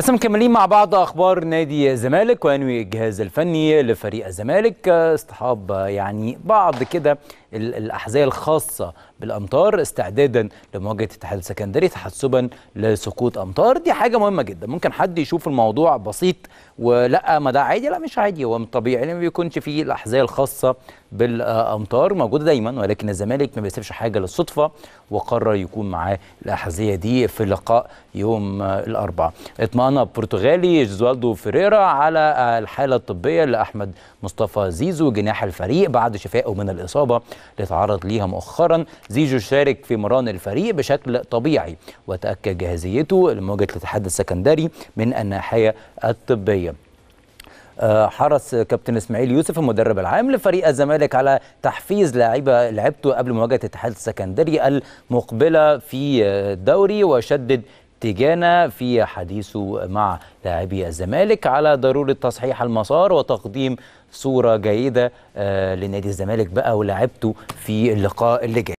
لسه مكملين مع بعض اخبار نادي الزمالك وينوي الجهاز الفني لفريق الزمالك اصطحاب يعني بعض كده الاحذيه الخاصه بالامطار استعدادا لمواجهه الاتحاد السكندري تحسبا لسقوط امطار دي حاجه مهمه جدا ممكن حد يشوف الموضوع بسيط ولا ما ده عادي لا مش عادي هو من الطبيعي ما بيكونش فيه الاحذيه الخاصه بالامطار موجوده دايما ولكن الزمالك ما بيسيبش حاجه للصدفه وقرر يكون معاه الاحذيه دي في لقاء يوم الاربعاء اطمأن معانا البرتغالي جزوالدو فريرا على الحالة الطبية لأحمد مصطفى زيزو جناح الفريق بعد شفائه من الإصابة اللي تعرض ليها مؤخرا زيزو شارك في مران الفريق بشكل طبيعي وتأكد جاهزيته لمواجهة الاتحاد السكندري من الناحية الطبية آه، حرص كابتن اسماعيل يوسف المدرب العام لفريق الزمالك على تحفيز لاعيبه لعبته قبل مواجهه الاتحاد السكندري المقبله في آه، الدوري وشدد تيجانا في حديثه مع لاعبي الزمالك على ضروره تصحيح المسار وتقديم صوره جيده آه، لنادي الزمالك بقى ولاعبته في اللقاء اللي جاي